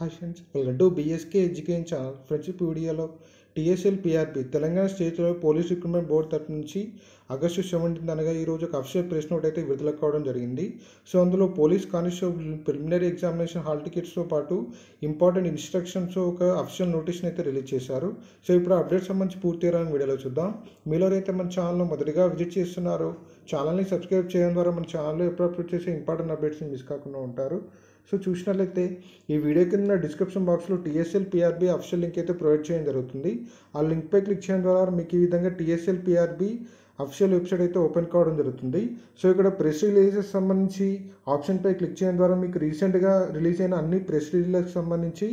హాషన్స్ లడ్డు BSK education channel friendship వీడియోలో TSL PRB Telangana state police recruitment board తరఫు నుంచి ఆగస్టు సెవెంటీన్త్ అనగా ఈరోజు ఒక అఫిషియల్ ప్రెస్ నోట్ అయితే విడుదల కావడం జరిగింది సో అందులో police constable preliminary examination hall టికెట్స్తో పాటు ఇంపార్టెంట్ ఇన్స్ట్రక్షన్స్ ఒక అఫిషియల్ నోటీస్ని అయితే రిలీజ్ చేశారు సో ఇప్పుడు అప్డేట్ సంబంధించి పూర్తి వివరాలను వీడియోలో చూద్దాం మీలో అయితే మన ఛానల్ మొదటిగా విజిట్ చేస్తున్నారు ఛానల్ని సబ్స్క్రైబ్ చేయడం ద్వారా మన ఛానల్లో ఎప్పుడప్పుడు చేసే ఇంపార్టెంట్ అప్డేట్స్ని మిస్ కాకుండా ఉంటారు సో చూసినట్లయితే ఈ వీడియో కింద డిస్క్రిప్షన్ బాక్స్లో టీఎస్ఎల్ పిఆర్బీ అఫిషియల్ లింక్ అయితే ప్రొవైడ్ చేయడం జరుగుతుంది ఆ లింక్పై క్లిక్ చేయడం ద్వారా మీకు ఈ విధంగా టీఎస్ఎల్ పిఆర్బి అఫిషియల్ వెబ్సైట్ అయితే ఓపెన్ కావడం జరుగుతుంది సో ఇక్కడ ప్రెస్ రిలీజెస్ సంబంధించి ఆప్షన్పై క్లిక్ చేయడం ద్వారా మీకు రీసెంట్గా రిలీజ్ అయిన అన్ని ప్రెస్ రిలీజ్లకు సంబంధించి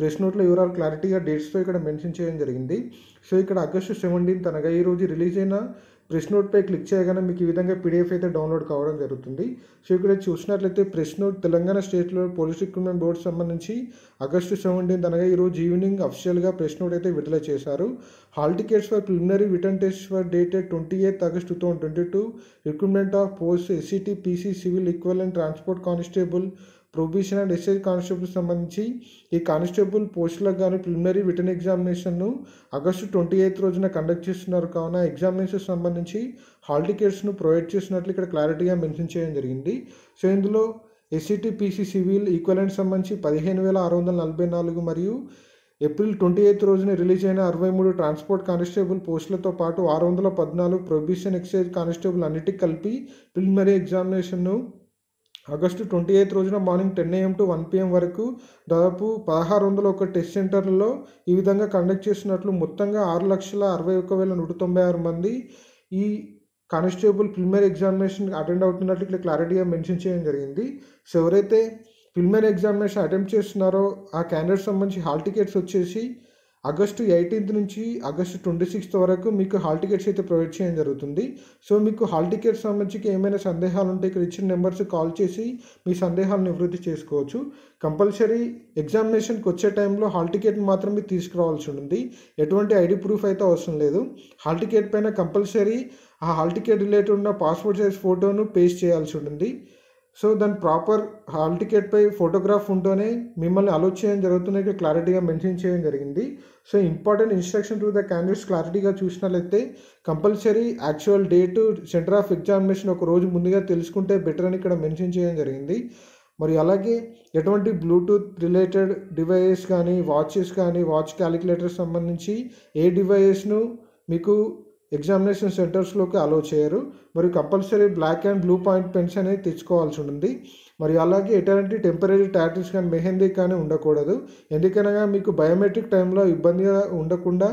ప్రెస్ నోట్లో వివరాలు క్లారిటీగా డేట్స్తో ఇక్కడ మెన్షన్ చేయడం జరిగింది సో ఇక్కడ ఆగస్టు సెవెంటీన్త్ అనగా ఈరోజు రిలీజ్ అయిన ప్రెస్ నోట్పై క్లిక్ చేయగానే మీకు ఈ విధంగా పీడిఎఫ్ అయితే డౌన్లోడ్ కావడం జరుగుతుంది సో ఇక్కడ చూసినట్లయితే ప్రెస్ నోట్ తెలంగాణ స్టేట్లో పోలీస్ రిక్రూట్మెంట్ బోర్డు సంబంధించి ఆగస్టు సెవెంటీన్త్ అనగా ఈరోజు ఈవినింగ్ అఫీషియల్గా ప్రెస్ నోట్ అయితే విడుదల చేశారు hall tickets for preliminary written test for dated twenty eighth August two thousand twenty two recruitment of post SCT PC civil equal and transport constable prohibition and excise constable సంబంధించి ఈ constable పోస్టులకు కానీ preliminary written ఎగ్జామినేషన్ను August twenty eighth రోజున conduct చేస్తున్నారు కావున examination సంబంధించి hall టికెట్స్ను provide చేసినట్లు ఇక్కడ క్లారిటీగా మెన్షన్ చేయడం జరిగింది సో ఇందులో SCT PC e civil equivalent సంబంధించి పదిహేను వేల ఆరు వందల నలభై నాలుగు మరియు ఏప్రిల్ ట్వంటీ ఎయిత్ రోజున రిలీజ్ అయిన అరవై మూడు ట్రాన్స్పోర్ట్ కానిస్టేబుల్ పోస్టులతో పాటు ఆరు వందల పద్నాలుగు ప్రొబిషన్ ఎక్సైజ్ కానిస్టేబుల్ అన్నిటికీ కలిపి ప్రిలిమినరీ ఎగ్జామినేషన్ను ఆగస్టు ట్వంటీ ఎయిత్ రోజున morning ten AM to one PM వరకు దాదాపు పదహారు వందల ఒక టెస్ట్ సెంటర్లలో ఈ విధంగా కండక్ట్ చేసినట్లు మొత్తంగా ఆరు లక్షల అరవై ఒక వేల నూట తొంభై ఆరు మంది ఈ కానిస్టేబుల్ ప్రిలిమినరీ ఎగ్జామినేషన్ అటెండ్ అవుతున్నట్లు ఇట్లా క్లారిటీగా మెన్షన్ చేయడం జరిగింది సో ఎవరైతే ప్రిలిమినరీ ఎగ్జామినేషన్ అటెంప్ట్ చేస్తున్నారో ఆ క్యాండిడేట్ సంబంధించి హాల్ టికెట్స్ వచ్చేసి ఆగస్టు ఎయిటీన్త్ నుంచి ఆగస్టు ట్వంటీ సిక్స్త్ వరకు మీకు హాల్ టికెట్స్ అయితే ప్రొవైడ్ చేయడం జరుగుతుంది సో మీకు హాల్ టికెట్స్ సంబంధించి ఏమైనా సందేహాలు ఉంటే ఇక్కడ ఇచ్చిన నెంబర్స్ కాల్ చేసి మీ సందేహాలను నివృత్తి చేసుకోవచ్చు కంపల్సరీ ఎగ్జామినేషన్కి వచ్చే టైంలో హాల్ టికెట్ మాత్రం మీరు తీసుకురావాల్సి ఉంటుంది ఎటువంటి ఐడి ప్రూఫ్ అయితే అవసరం లేదు హాల్ టికెట్ పైన కంపల్సరీ ఆ హాల్ టికెట్ రిలేటెడ్ ఉన్న పాస్పోర్ట్ సైజ్ ఫోటోను పేస్ట్ చేయాల్సి ఉంటుంది సో దాని ప్రాపర్ హాల్ టికెట్పై ఫోటోగ్రాఫ్ ఉంటూనే మిమ్మల్ని అలో చేయడం జరుగుతున్నట్టు క్లారిటీగా మెన్షన్ చేయడం జరిగింది so important instruction to the candidates క్లారిటీగా చూసినట్లయితే compulsory actual date centre of examination ఒక రోజు ముందుగా తెలుసుకుంటే బెటర్ అని ఇక్కడ మెన్షన్ చేయడం జరిగింది మరి అలాగే ఎటువంటి బ్లూటూత్ రిలేటెడ్ డివైసెస్ కానీ వాచెస్ కానీ వాచ్ క్యాలిక్యులేటర్ సంబంధించి ఏ డివైసెస్ను మీకు ఎగ్జామినేషన్ సెంటర్స్లోకి అలో చేయరు మరియు compulsory black and blue point pens అనేది తెచ్చుకోవాల్సి ఉంటుంది మరియు అలాగే ఎటువంటి టెంపరీ టాటిల్స్ కానీ మెహందీ కానీ ఉండకూడదు ఎందుకనగా మీకు బయోమెట్రిక్ టైంలో ఇబ్బందిగా ఉండకుండా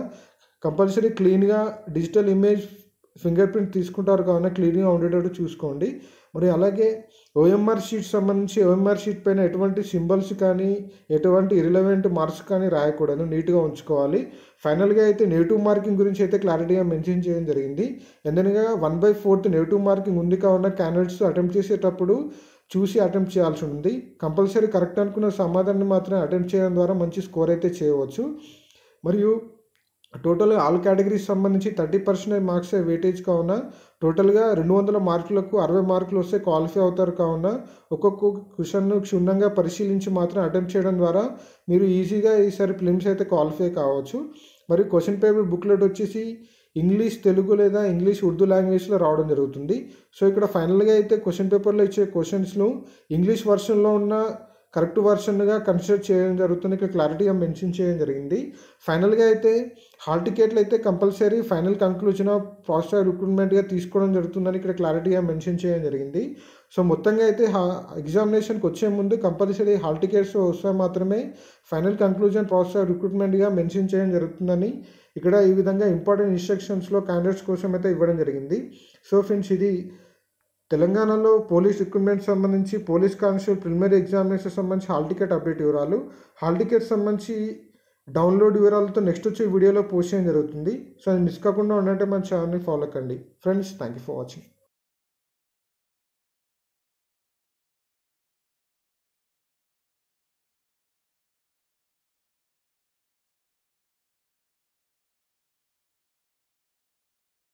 కంపల్సరీ క్లీన్గా డిజిటల్ ఇమేజ్ ఫింగర్ ప్రింట్ తీసుకుంటారు కావున క్లీన్గా ఉండేటట్టు చూసుకోండి మరి అలాగే ఓఎంఆర్ షీట్ సంబంధించి ఓఎంఆర్ షీట్ పైన ఎటువంటి సింబల్స్ కానీ ఎటువంటి ఇరిలవెంట్ మార్క్స్ కానీ రాయకూడదు నీట్గా ఉంచుకోవాలి ఫైనల్గా అయితే నెగిటివ్ మార్కింగ్ గురించి అయితే క్లారిటీగా మెన్షన్ చేయడం జరిగింది ఎందుకనగా one by fourth negative marking ఉంది కావున క్యాండిడేట్స్ అటెంప్ట్ చేసేటప్పుడు చూసి అటెంప్ట్ చేయాల్సి ఉంది కంపల్సరీ కరెక్ట్ అనుకున్న సమాధానాన్ని మాత్రమే అటెంప్ట్ చేయడం ద్వారా మంచి స్కోర్ అయితే చేయవచ్చు మరియు టోటల్గా ఆల్ కేటగిరీస్ సంబంధించి థర్టీ పర్సెంట్ మార్క్సే వెయిటేజ్ కావున టోటల్గా రెండు వందల మార్కులకు అరవై మార్కులు వస్తే క్వాలిఫై అవుతారు కావున ఒక్కొక్క క్వశ్చన్ను క్షుణ్ణంగా పరిశీలించి మాత్రం అటెంప్ట్ చేయడం ద్వారా మీరు ఈజీగా ఈసారి ఫిలిమ్స్ అయితే క్వాలిఫై కావచ్చు మరి క్వశ్చన్ పేపర్ బుక్లెట్ వచ్చేసి ఇంగ్లీష్ తెలుగు లేదా ఇంగ్లీష్ ఉర్దూ లాంగ్వేజ్లో రావడం జరుగుతుంది సో ఇక్కడ ఫైనల్గా అయితే క్వశ్చన్ పేపర్లో ఇచ్చే క్వశ్చన్స్ను ఇంగ్లీష్ వర్షన్లో ఉన్న కరెక్ట్ వర్షన్గా కన్సిడర్ చేయడం జరుగుతుంది ఇక్కడ క్లారిటీగా మెన్షన్ చేయడం జరిగింది ఫైనల్గా అయితే హాల్ టికెట్లు అయితే compulsory final conclusion of process రిక్రూట్మెంట్గా తీసుకోవడం జరుగుతుందని ఇక్కడ క్లారిటీగా మెన్షన్ చేయడం జరిగింది సో మొత్తంగా అయితే హా ఎగ్జామినేషన్కి వచ్చే ముందు కంపల్సరీ హాల్ టికెట్స్ వస్తే మాత్రమే ఫైనల్ కన్క్లూజన్ ప్రాసెస్ రిక్రూట్మెంట్గా మెన్షన్ చేయడం జరుగుతుందని ఇక్కడ ఈ విధంగా ఇంపార్టెంట్ ఇన్స్ట్రక్షన్స్లో క్యాండిడేట్స్ కోసం అయితే ఇవ్వడం జరిగింది సో ఫ్రెండ్స్ ఇది తెలంగాణలో పోలీస్ రిక్రూట్మెంట్ సంబంధించి పోలీస్ కానిస్టేబుల్ ప్రిలిమరీ ఎగ్జామినేషన్ సంబంధించి హాల్ టికెట్ అప్డేట్ వివరాలు హాల్ టికెట్ సంబంధించి డౌన్లోడ్ వివరాలతో నెక్స్ట్ వచ్చే వీడియోలో పోస్ట్ చేయడం జరుగుతుంది సో అది మిస్ కాకుండా ఉండాలంటే మన ఛానల్ని ఫాలో కండి friends thank you for watching